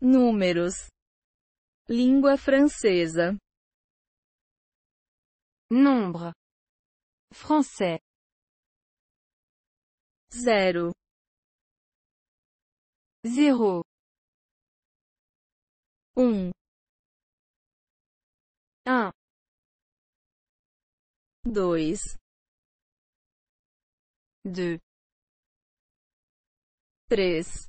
números, língua francesa, nombre, français, zero, zero um, um, dois, deux, três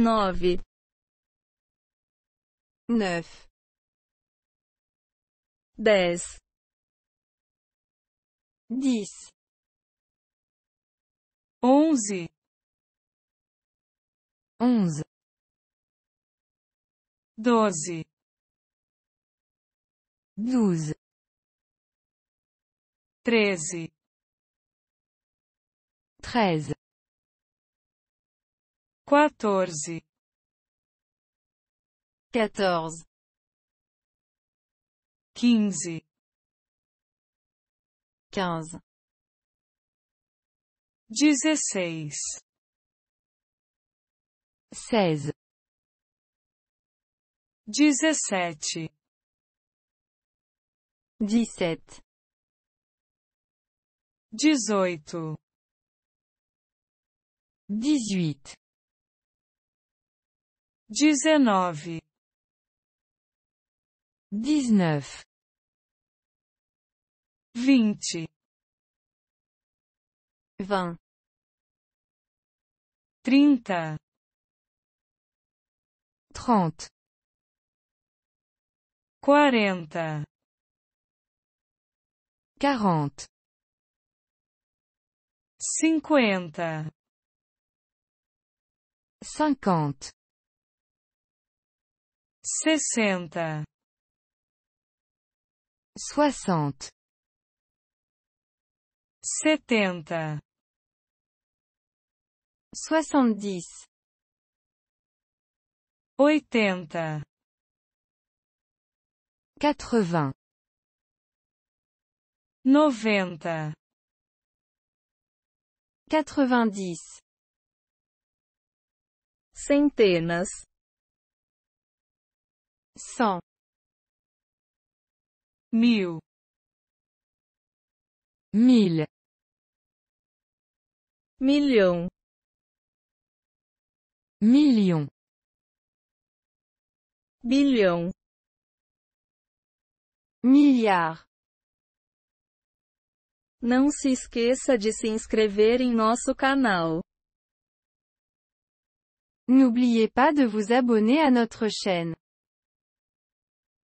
9 9 10 10 11 11 12 12 13 13 quatorze, quatorze, quinze, quinze, dezesseis, seis, dezessete, dezessete, dezoito. 18 dezenove, dezenove, vinte, vinte, trinta, trinta, quarenta, quarenta, cinquenta, cinquante sessenta, soixante, setenta, soixante-dix, oitenta, quatre-vingts, noventa, quatre-vingt-dix, centenas são mil mil, milhão milhão bilhão milhar não se esqueça de se inscrever em nosso canal. N'oubliez pas de vous abonner à notre chaîne.